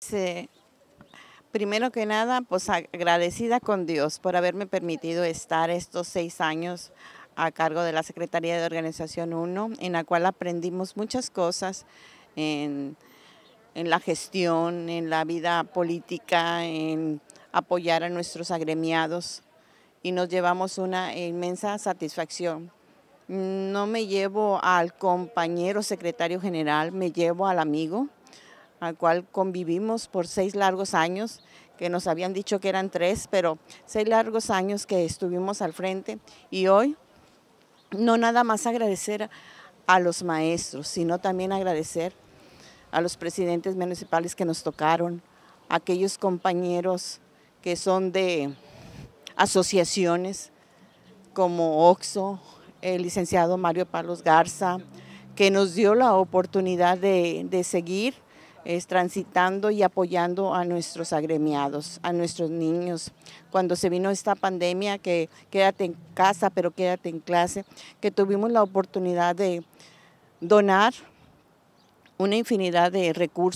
Sí. Primero que nada, pues agradecida con Dios por haberme permitido estar estos seis años a cargo de la Secretaría de Organización 1, en la cual aprendimos muchas cosas en la gestión, en la vida política, en apoyar a nuestros agremiados y nos llevamos una inmensa satisfacción. No me llevo al compañero secretario general, me llevo al amigo, al cual convivimos por seis largos años, que nos habían dicho que eran tres, pero seis largos años que estuvimos al frente y hoy no nada más agradecer a los maestros, sino también agradecer a los presidentes municipales que nos tocaron, a aquellos compañeros que son de asociaciones como OXO, el licenciado Mario Palos Garza, que nos dio la oportunidad de, de seguir es, transitando y apoyando a nuestros agremiados, a nuestros niños. Cuando se vino esta pandemia, que quédate en casa, pero quédate en clase, que tuvimos la oportunidad de donar una infinidad de recursos.